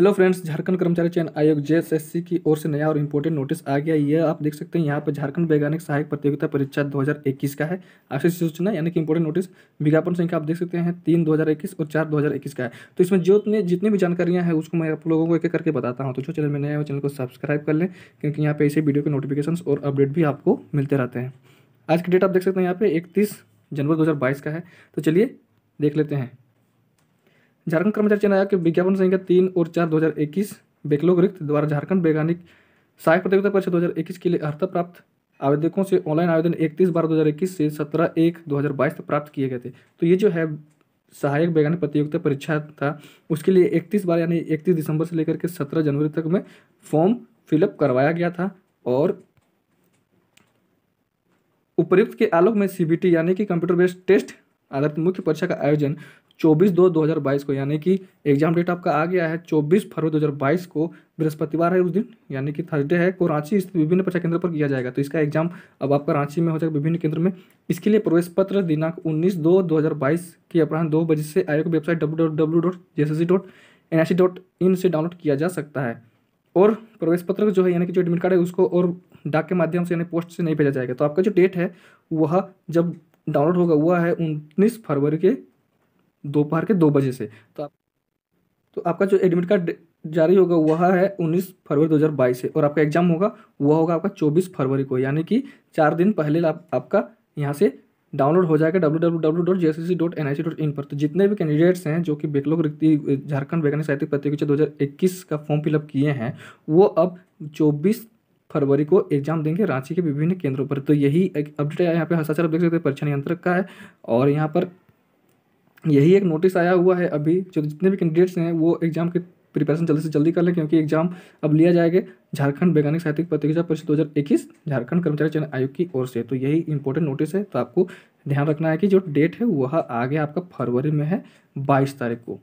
hello friends Jharkhand कर्मचारी चयन आयोग जेएसएससी की ओर से नया और इम्पोर्टेंट नोटिस आ गया यह आप देख सकते हैं यहाँ पर झारखंड वैज्ञानिक सहायक प्रतियोगिता परीक्षा 2021 का है आशीष सूचना यानी कि इम्पोर्टेंट नोटिस विज्ञापन संख्या आप देख सकते हैं तीन 2021 और चार 2021 का है तो इसमें जो जितनी भी जानकारियाँ हैं उसको मैं आप लोगों को एक एक करके बताता हूँ तो जो चैनल में नया चैनल को सब्सक्राइब कर लें क्योंकि यहाँ पर ऐसे वीडियो के नोटिफिकेशन और अपडेट भी आपको मिलते रहते हैं आज की डेट आप देख सकते हैं यहाँ पर इकतीस जनवरी दो का है तो चलिए देख लेते हैं झारखंड कर्मचारी चयन आयोग के विज्ञापन संख्या तीन और चार दो बेकलोग रिक्त द्वारा झारखंड वैज्ञानिक सहायक प्रतियोगिता परिषद 2021 के लिए अर्हता प्राप्त आवेदकों से ऑनलाइन आवेदन 31 बारह 2021 से 17 एक 2022 तक प्राप्त किए गए थे तो ये जो है सहायक वैज्ञानिक प्रतियोगिता परीक्षा था उसके लिए इकतीस बार यानी इकतीस दिसंबर से लेकर के सत्रह जनवरी तक में फॉर्म फिलअप करवाया गया था और उपयुक्त के आलोक में सीबीटी यानी कि कंप्यूटर बेस्ड टेस्ट अर्थात मुख्य परीक्षा का आयोजन 24 दो 2022 को यानी कि एग्जाम डेट आपका आ गया है 24 फरवरी 2022 को बृहस्पतिवार है उस दिन यानी कि थर्सडे है को रांची स्थित विभिन्न परीक्षा केंद्र पर किया जाएगा तो इसका एग्जाम अब आपका रांची में हो जाएगा विभिन्न केंद्र में इसके लिए प्रवेश पत्र दिनांक 19 दो 2022 की अपराह्न दो बजे से आयोग की वेबसाइट डब्ल्यू से डाउनलोड किया जा सकता है और प्रवेश पत्र जो है यानी कि जो एडमिट कार्ड है उसको और डाक के माध्यम से यानी पोस्ट से नहीं भेजा जाएगा तो आपका जो डेट है वह जब डाउनलोड होगा हुआ है उन्नीस फरवरी के दोपहर के दो बजे से तो आप तो आपका जो एडमिट कार्ड जारी होगा वह है उन्नीस फरवरी दो हज़ार बाईस से और आपका एग्जाम होगा वह होगा आपका चौबीस फरवरी को यानी कि चार दिन पहले आप, आपका यहाँ से डाउनलोड हो जाएगा इन पर तो जितने भी कैंडिडेट्स हैं जो कि बेकलोग रिक्ति झारखंड वैज्ञानिक साहित्यिक प्रतियोगिता इक्कीस का फॉर्म फिलअप किए हैं वो अब चौबीस फरवरी को एग्जाम देंगे रांची के विभिन्न केंद्रों पर तो यही एक अपडेट आया यहाँ पे हस्ताक्षर आप देख सकते हैं परीक्षा नियंत्रक का है और यहाँ पर यही एक नोटिस आया हुआ है अभी जो जितने भी कैंडिडेट्स हैं वो एग्जाम के प्रिपरेशन जल्दी से जल्दी कर लें क्योंकि एग्जाम अब लिया जाएगा झारखंड वैज्ञानिक साहित्यिक प्रतियोगिता परिषद दो हज़ार इक्कीस झारखंड कर्मचारी चयन आयोग की ओर से तो यही इंपॉर्टेंट नोटिस है तो आपको ध्यान रखना है कि जो डेट है वह आगे आपका फरवरी में है बाईस तारीख को